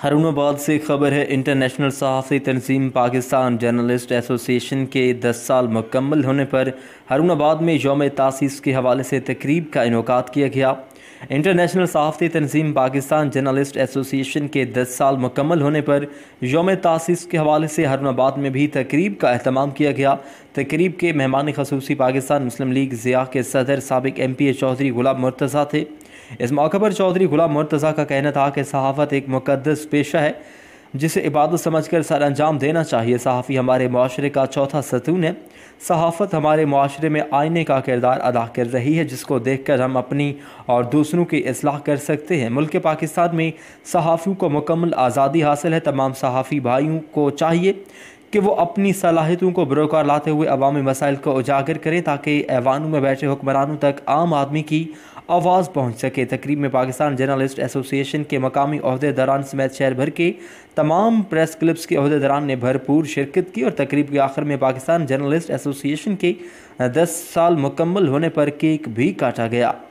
हरुणाबाद से खबर है इंटरनेशनल सहाफ़ी तनजीम पाकिस्तान जर्नलिस्ट एसोसिएशन के 10 साल मुकम्मल होने पर हरुणाबाद में योम तासीस के हवाले से तकरीब का इनका किया गया इंटरनेशनल सहाफ़ती तनजीम पाकिस्तान जर्नलिस्ट एसोसिएशन के 10 साल मुकम्मल होने पर योम तासीस के हवाले से हरुणाबाद में भी तकरीब का अहतमाम किया गया तकरीब के मेहमान खसूसी पाकिस्तान मुस्लिम लीग ज़िया के सदर सबक एम पी ए चौधरी गुलाब मुर्तज़ा थे इस मौके पर चौधरी गुलाम मुर्तज़ा का कहना था कि सहाफ़त एक मुकदस पेशा है जिसे इबादत समझ कर सर अंजाम देना चाहिए सहाफ़ी हमारे माशरे का चौथा सतून है सहाफ़त हमारे माशरे में आईने का किरदार अदा कर रही है जिसको देख कर हम अपनी और दूसरों की असलाह कर सकते हैं मुल्क पाकिस्तान में सहाफ़ियों को मुकम्मल आज़ादी हासिल है तमाम सहाफ़ी भाइयों को चाहिए कि वो अपनी सलाहितों को बरोकार लाते हुए अवामी मसाइल को उजागर करें ताकि ऐवानों में बैठे हुक्मरानों तक आम आदमी की आवाज़ पहुँच सके तकरीब में पाकिस्तान जर्नलिस्ट एसोसिएशन के मकामी अहदेदारान समेत शहर भर के तमाम प्रेस क्लब्स के अहदेदारान ने भरपूर शिरकत की और तकरीब के आखिर में पाकिस्तान जर्नलिस्ट एसोसिएशन के दस साल मुकम्मल होने पर केक भी काटा गया